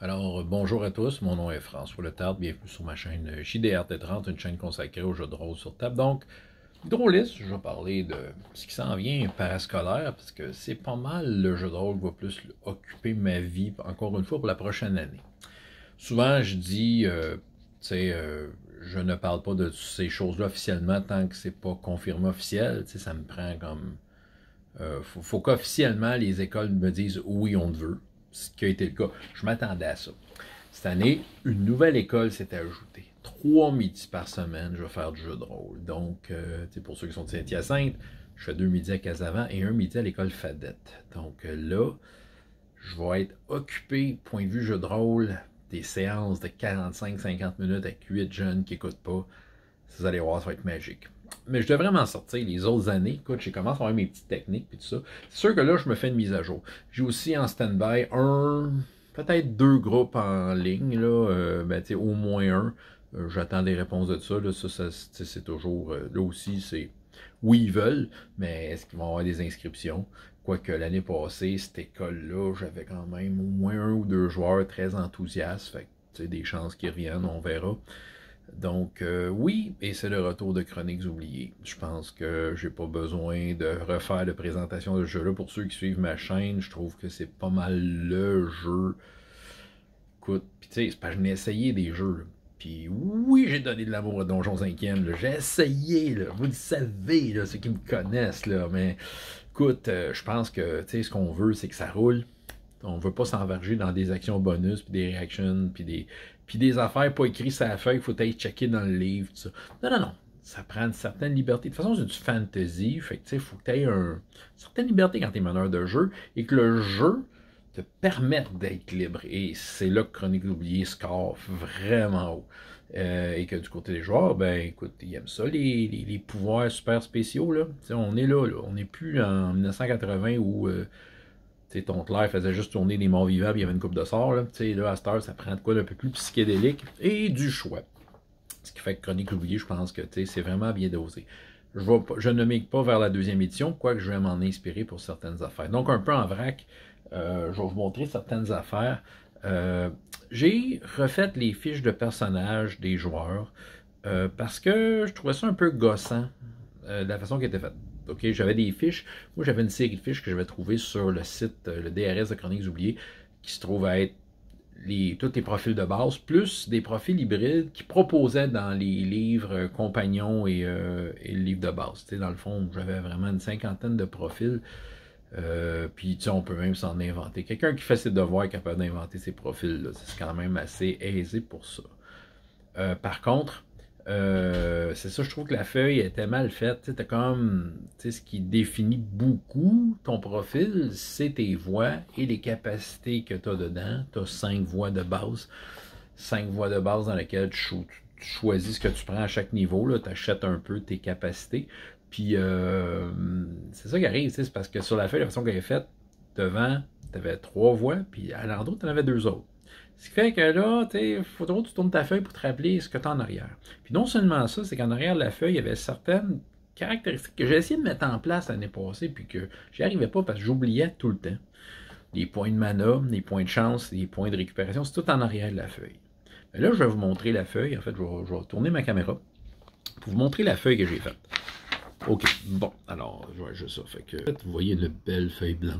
Alors, euh, bonjour à tous, mon nom est François Tard, bienvenue sur ma chaîne euh, JDRT30, une chaîne consacrée aux jeux de rôle sur table. Donc, Drôliste, je vais parler de ce qui s'en vient parascolaire, parce que c'est pas mal le jeu de rôle va plus occuper ma vie, encore une fois, pour la prochaine année. Souvent, je dis, euh, tu sais, je ne parle pas de ces choses-là officiellement tant que c'est pas confirmé officiel, tu sais, ça me prend comme... faut, qu'officiellement les écoles me disent oui, on le veut ce qui a été le cas. Je m'attendais à ça. Cette année, une nouvelle école s'est ajoutée. Trois midis par semaine, je vais faire du jeu de rôle. Donc, euh, pour ceux qui sont de Saint-Hyacinthe, je fais deux midis à Casavant et un midi à l'école Fadette. Donc euh, là, je vais être occupé, point de vue jeu de rôle, des séances de 45-50 minutes avec 8 jeunes qui n'écoutent pas. Vous allez voir, ça va être magique mais je devrais m'en sortir les autres années. Écoute, j'ai commencé à avoir mes petites techniques et tout ça. C'est sûr que là, je me fais une mise à jour. J'ai aussi en stand-by un, peut-être deux groupes en ligne, là, euh, ben, au moins un. Euh, j'attends des réponses de ça. Là, ça, c'est toujours. Euh, là aussi, c'est. Oui, ils veulent, mais est-ce qu'ils vont avoir des inscriptions? Quoique l'année passée, cette école-là, j'avais quand même au moins un ou deux joueurs très enthousiastes. Fait que, des chances qu'ils reviennent, on verra. Donc euh, oui, et c'est le retour de Chroniques oubliées. Je pense que j'ai pas besoin de refaire de présentation de ce jeu-là. Pour ceux qui suivent ma chaîne, je trouve que c'est pas mal le jeu. Écoute, puis tu sais, c'est pas essayé des jeux. Puis oui, j'ai donné de l'amour à donjons 5 J'ai essayé, vous le savez, ceux qui me connaissent, là, mais écoute, euh, je pense que ce qu'on veut, c'est que ça roule. On veut pas s'enverger dans des actions bonus, puis des reactions, puis des puis des affaires pas écrites sur la feuille, faut aller checker dans le livre, tout ça. Non, non, non. Ça prend une certaine liberté. De toute façon, c'est du fantasy. Fait que, faut que tu aies une certaine liberté quand tu es meneur de jeu et que le jeu te permette d'être libre. Et c'est là que Chronique d'oublier score vraiment haut. Euh, et que du côté des joueurs, ben écoute, ils aiment ça, les, pouvoirs super spéciaux. Là. sais, on est là, là. on n'est plus en 1980 où euh, T'sais, ton clair faisait juste tourner les morts vivants, il y avait une coupe de sort. Là. à cette heure, ça prend de quoi d'un peu plus psychédélique et du choix. Ce qui fait que Chronique oubliée, je pense que c'est vraiment bien dosé. Je, ne migre pas vers la deuxième édition, quoique je vais m'en inspirer pour certaines affaires. Donc, un peu en vrac, euh, je vais vous montrer certaines affaires. Euh, j'ai refait les fiches de personnages des joueurs euh, parce que je trouvais ça un peu gossant de la façon qui était faite j'avais des fiches. Moi, j'avais une série de fiches que j'avais trouvées sur le site, euh, le DRS de Chroniques oubliées, qui se trouve à être tous les profils de base, plus des profils hybrides qui proposaient dans les livres euh, compagnons et, livres euh, le de base. dans le fond, j'avais vraiment une cinquantaine de profils. puis tu on peut même s'en inventer. Quelqu'un qui fait ses devoirs est capable d'inventer ses profils. C'est quand même assez aisé pour ça. par contre, euh, c'est ça, je trouve que la feuille était mal faite. Tu comme, ce qui définit beaucoup ton profil, c'est tes voix et les capacités que tu as dedans. Tu as cinq voix de base. Cinq voix de base dans lesquelles tu, choisis ce que tu prends à chaque niveau. Tu achètes un peu tes capacités. Puis, euh, c'est ça qui arrive, c'est parce que sur la feuille, la façon qu'elle est faite, devant, tu avais trois voix, puis à l'endroit, tu en avais deux autres. Ce qui fait que là, il faudra que tu tournes ta feuille pour te rappeler ce que tu as en arrière. Puis non seulement ça, c'est qu'en arrière de la feuille, il y avait certaines caractéristiques que j'ai essayé de mettre en place l'année passée, puis que j'y arrivais pas parce que j'oubliais tout le temps. Les points de mana, les points de chance, les points de récupération, c'est tout en arrière de la feuille. Mais là, je vais vous montrer la feuille. En fait, je vais, retourner ma caméra pour vous montrer la feuille que j'ai faite. OK, bon, alors, je vais juste ça. Fait que, vous voyez une belle feuille blanche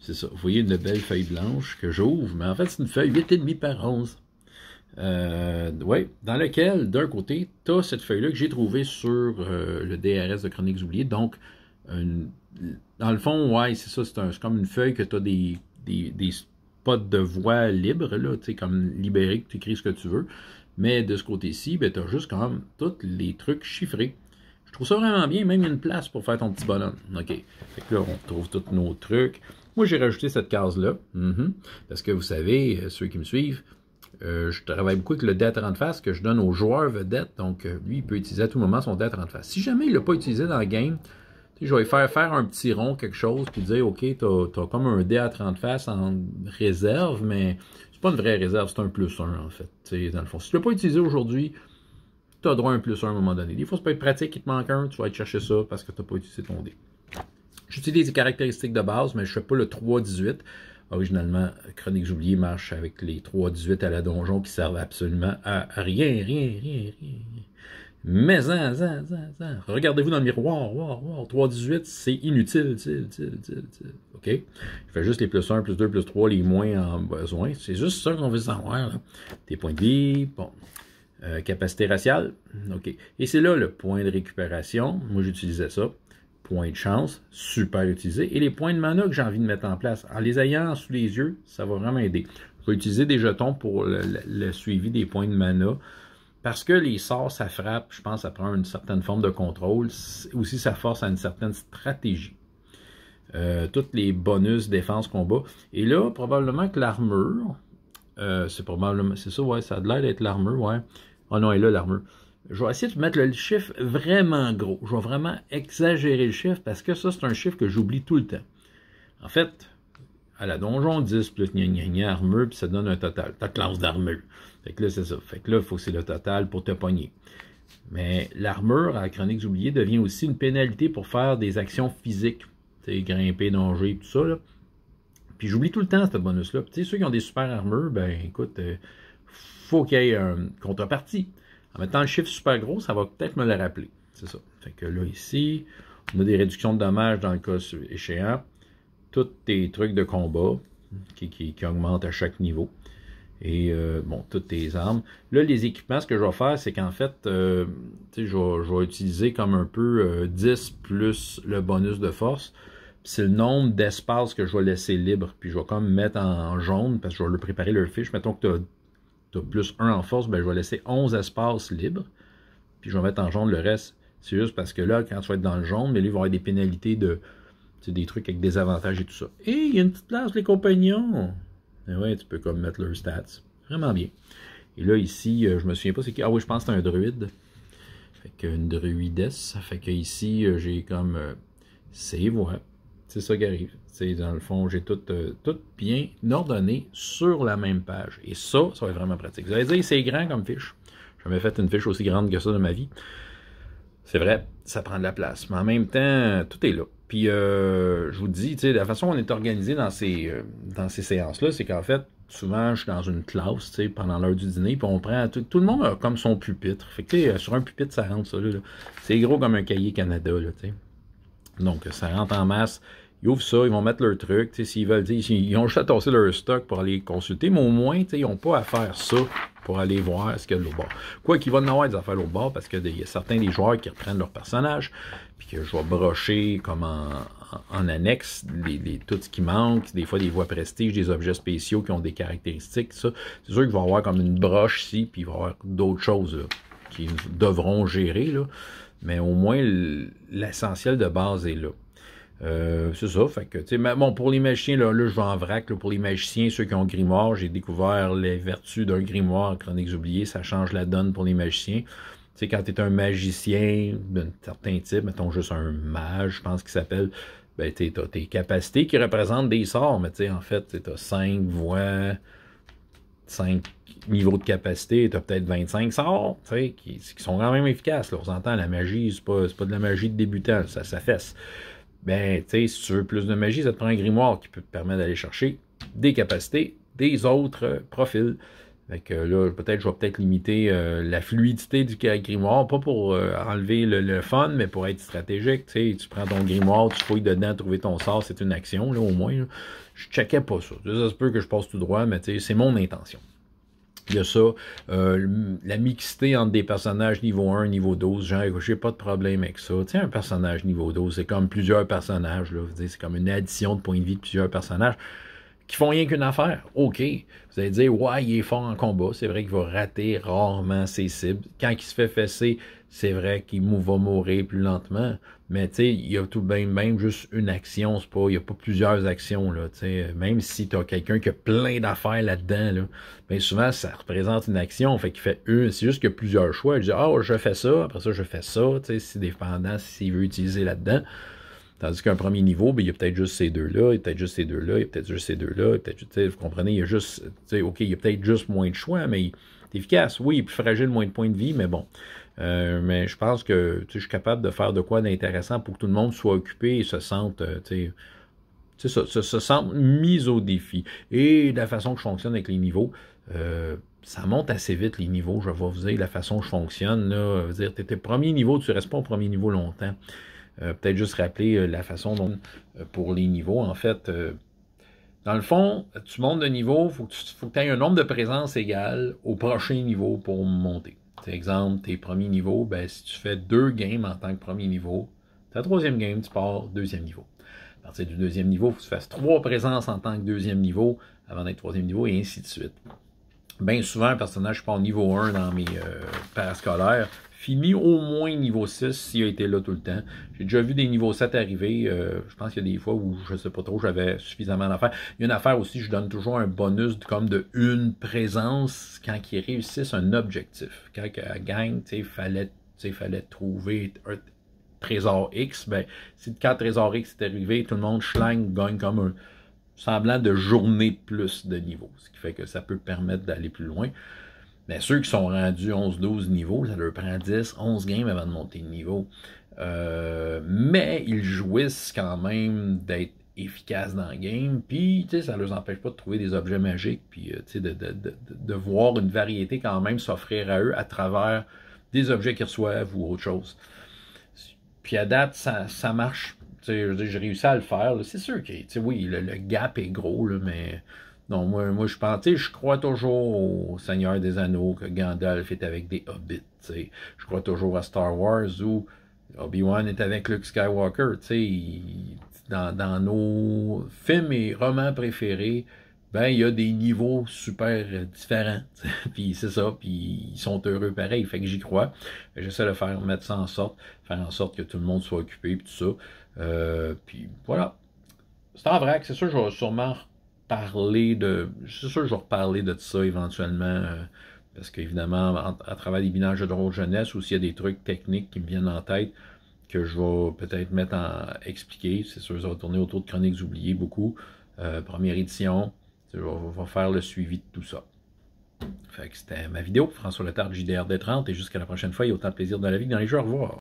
c'est ça. Vous voyez une belle feuille blanche que j'ouvre, mais en fait, c'est une feuille 8,5 par 11. Euh, ouais, dans lequel, d'un côté, tu as cette feuille-là que j'ai trouvée sur euh, le DRS de Chroniques oubliées. Donc, dans le fond, ouais, c'est ça, c'est comme une feuille que tu as des, des, des, spots de voix libres, là, tu sais, comme libéré, que tu écris ce que tu veux. Mais de ce côté-ci, ben, tu as juste comme tous les trucs chiffrés. Je trouve ça vraiment bien, même une place pour faire ton petit ballon. OK. Fait là, on trouve tous nos trucs. Moi, j'ai rajouté cette case-là, mhm. parce que vous savez, euh, ceux qui me suivent, euh, je travaille beaucoup avec le dé à 30 faces que je donne aux joueurs vedettes. Donc, euh, lui, il peut utiliser à tout moment son dé à 30 faces. Si jamais il ne l'a pas utilisé dans le game, je vais faire faire un petit rond, quelque chose, puis dire Ok, tu as, comme un dé à 30 faces en réserve, mais c'est pas une vraie réserve, c'est un plus 1 en fait. dans le fond, si tu ne l'as pas utilisé aujourd'hui, tu as droit à un plus un à un moment donné. Des fois, ça pas être pratique, il te manque un, tu vas aller chercher ça parce que tu n'as pas utilisé ton dé. J'utilise des caractéristiques de base, mais je ne fais pas le 3-18. Originalement, Chronique J'oublie marche avec les 3-18 à la donjon qui servent absolument à rien, rien, rien, rien. Mais, zin, zin, zin. regardez-vous dans le miroir, wow, wow, 3-18, c'est inutile, OK? Je fais juste les plus 1, plus 2, plus 3, les moins en besoin. C'est juste ça qu'on veut savoir, tes Des points de vie, bon. Euh, capacité raciale, OK. Et c'est là le point de récupération. Moi, j'utilisais ça points de chance, super utilisé. Et les points de mana que j'ai envie de mettre en place, en les ayant sous les yeux, ça va vraiment aider. Je vais utiliser des jetons pour le, suivi des points de mana. Parce que les sorts, ça frappe, je pense, ça prend une certaine forme de contrôle. Aussi, ça force à une certaine stratégie. Euh, toutes les bonus, défense, combat. Et là, probablement que l'armure, euh, c'est probablement, c'est ça, ouais, ça a l'air d'être l'armure, ouais. Oh non, elle là, l'armure je vais essayer de mettre le chiffre vraiment gros. Je vais vraiment exagérer le chiffre parce que ça, c'est un chiffre que j'oublie tout le temps. En fait, à la donjon 10, plus gna gna gna armure, puis ça donne un total. Ta classe d'armure. Fait que là, c'est ça. Fait que là, il faut que c'est le total pour te pogner. Mais l'armure, à la chronique oubliée, devient aussi une pénalité pour faire des actions physiques. Tu grimper, danger, tout ça. Puis j'oublie tout le temps ce bonus-là. Tu sais, ceux qui ont des super armures, ben écoute, il euh, faut qu'il y ait une contrepartie. En mettant le chiffre super gros, ça va peut-être me le rappeler. C'est ça. Fait que là, ici, on a des réductions de dommages dans le cas échéant. Tous tes trucs de combat qui, qui, augmentent à chaque niveau. Et euh, bon, toutes tes armes. Là, les équipements, ce que je vais faire, c'est qu'en fait, euh, tu je, vais, je, vais, utiliser comme un peu 10 euh, plus le bonus de force. C'est le nombre d'espaces que je vais laisser libre. Puis je vais comme mettre en, jaune, parce que je vais le préparer le fiche. Mettons que tu plus 1 en force, ben, je vais laisser 11 espaces libres. Puis je vais mettre en jaune le reste. C'est juste parce que là, quand tu vas être dans le jaune, mais lui, il va avoir des pénalités de des trucs avec des avantages et tout ça. Et il y a une petite place, les compagnons. Oui, ben ouais, tu peux comme mettre leurs stats. Vraiment bien. Et là, ici, euh, je me souviens pas c'est qui. Ah oui, je pense que c'est un druide. Fait qu'une druidesse. Fait que ici, euh, j'ai comme. c'est euh, ouais c'est ça qui arrive. dans le fond, j'ai tout, euh, tout bien ordonné sur la même page. Et ça, ça va être vraiment pratique. Vous allez dire, c'est grand comme fiche. J'ai jamais fait une fiche aussi grande que ça de ma vie. C'est vrai, ça prend de la place. Mais en même temps, tout est là. Puis euh, je vous dis, la façon dont on est organisé dans ces, euh, ces séances-là, c'est qu'en fait, souvent, je suis dans une classe, pendant l'heure du dîner, puis on prend, tout, le monde a comme son pupitre. Fait que, sur un pupitre, ça rentre, ça, C'est gros comme un cahier Canada, là, sais Donc, ça rentre en masse ils ouvrent ça, ils vont mettre leur truc. S'ils veulent, ils ont juste à tasser leur stock pour aller consulter, mais au moins, ils n'ont pas à faire ça pour aller voir ce qu'il y a de l'autre bord. Quoi qu'il va en avoir des affaires de l'autre parce qu'il y a certains des joueurs qui reprennent leur personnage, puis que je vais brocher comme en, annexe les, tout ce qui manque, des fois des voix prestige, des objets spéciaux qui ont des caractéristiques, ça. C'est sûr qu'ils vont avoir comme une broche ici, puis il va y avoir d'autres choses qu'ils devront gérer, mais au moins l'essentiel de base est là. Euh, c'est ça, fait que, tu sais, bon, pour les magiciens, là, là je vais en vrac, pour les magiciens, ceux qui ont grimoire, j'ai découvert les vertus d'un grimoire, chroniques oublié ça change la donne pour les magiciens. Tu quand tu es un magicien d'un certain type, mettons juste un mage, je pense qu'il s'appelle, ben, tu as tes capacités qui représentent des sorts, mais tu en fait, tu as 5 voix, cinq niveaux de capacité, tu as peut-être 25 sorts, tu qui, sont quand même efficaces. Là. On s'entend, la magie, c'est pas, pas de la magie de débutant, ça s'affaisse ben, tu sais, si tu veux plus de magie, ça te prend un grimoire qui peut te permettre d'aller chercher des capacités des autres euh, profils. Fait que euh, là, peut-être, je vais peut-être limiter euh, la fluidité du grimoire, pas pour enlever le, fun, mais pour être stratégique. Tu sais, tu prends ton grimoire, tu fouilles dedans, trouver ton sort, c'est une action, là, au moins. Je Je checkais pas ça. Ça se peut que je passe tout droit, mais tu sais, c'est mon intention il y a ça. Euh, la mixité entre des personnages niveau 1, niveau 12, genre, j'ai pas de problème avec ça. Tu un personnage niveau 12, c'est comme plusieurs personnages, là. C'est comme une addition de points de vie de plusieurs personnages qui font rien qu'une affaire. OK. Vous allez dire, ouais, il est fort en combat. C'est vrai qu'il va rater rarement ses cibles. Quand il se fait fesser, c'est vrai qu'il va mourir plus lentement. Mais tu sais, il y a tout de même, juste une action, c'est il n'y a pas plusieurs actions. Là, même si tu as quelqu'un qui a plein d'affaires là-dedans, là, bien souvent, ça représente une action. Fait qu'il fait une, c'est juste qu'il y a plusieurs choix. Il dit oh, je fais ça, après ça, je fais ça. Tu C'est dépendant s'il veut utiliser là-dedans. Tandis qu'un premier niveau, bien, il y a peut-être juste ces deux-là, il y a peut-être juste ces deux-là, il y a peut-être juste ces deux-là, peut-être vous comprenez, il y a juste, OK, il y a peut-être juste moins de choix, mais efficace. Oui, il est plus fragile, moins de points de vie, mais bon. Euh, mais je pense que je suis capable de faire de quoi d'intéressant pour que tout le monde soit occupé et se sente, euh, tu sais, se, se sente mis au défi. Et la façon que je fonctionne avec les niveaux, euh, ça monte assez vite les niveaux, je vais vous dire la façon que je fonctionne. Là, tu étais premier niveau, tu restes pas au premier niveau longtemps. Peut-être juste rappeler la façon dont pour les niveaux, en fait. dans le fond, tu montes de niveau, il faut que tu aies un nombre de présences égal au prochain niveau pour monter exemple, tes premiers niveaux, ben, si tu fais deux games en tant que premier niveau, ta troisième game, tu pars deuxième niveau. À partir du deuxième niveau, il faut que tu fasses trois présences en tant que deuxième niveau avant d'être troisième niveau, et ainsi de suite. Bien souvent, un personnage pas au niveau 1 dans mes euh, parascolaires, Fini au moins niveau 6 s'il a été là tout le temps. J'ai déjà vu des niveaux 7 arriver. Euh, je pense qu'il y a des fois où je sais pas trop, j'avais suffisamment d'affaires. Il y a une affaire aussi, je donne toujours un bonus comme de une présence quand ils réussissent un objectif. Quand la gang, tu fallait, fallait trouver un trésor X, ben, si quand trésor X est arrivé, tout le monde schlang gagne comme un semblant de journée plus de niveau. Ce qui fait que ça peut permettre d'aller plus loin. Mais ceux qui sont rendus 11-12 niveaux, ça leur prend 10, 11 games avant de monter de niveau. Euh, mais ils jouissent quand même d'être efficaces dans le game, puis ça ne les empêche pas de trouver des objets magiques, puis euh, de, de, de, voir une variété quand même s'offrir à eux à travers des objets qu'ils reçoivent ou autre chose. Puis à date, ça, ça marche. J'ai réussi à le faire. C'est sûr que, oui, le, gap est gros, là, mais non, moi, moi je sais je crois toujours au Seigneur des Anneaux, que Gandalf est avec des hobbits. Je crois toujours à Star Wars où Obi-Wan est avec Luke Skywalker. dans, dans, nos films et romans préférés, ben il y a des niveaux super différents. puis c'est ça, puis ils sont heureux pareil. Fait que j'y crois. J'essaie de faire mettre ça en sorte, faire en sorte que tout le monde soit occupé, puis tout ça. Euh, puis voilà. C'est en que c'est ça je vais sûrement parler de. C'est sûr que je vais reparler de ça éventuellement. Euh, parce qu'évidemment, à travers les binages de de jeunesse, aussi il y a des trucs techniques qui me viennent en tête que je vais peut-être mettre en expliquer. C'est sûr, ça va tourner autour de chroniques oubliées beaucoup. Euh, première édition, On va faire le suivi de tout ça. Fait que c'était ma vidéo, François Letard, JDRD30, et jusqu'à la prochaine fois, il y a autant de plaisir dans la vie que dans les jeux. Au revoir.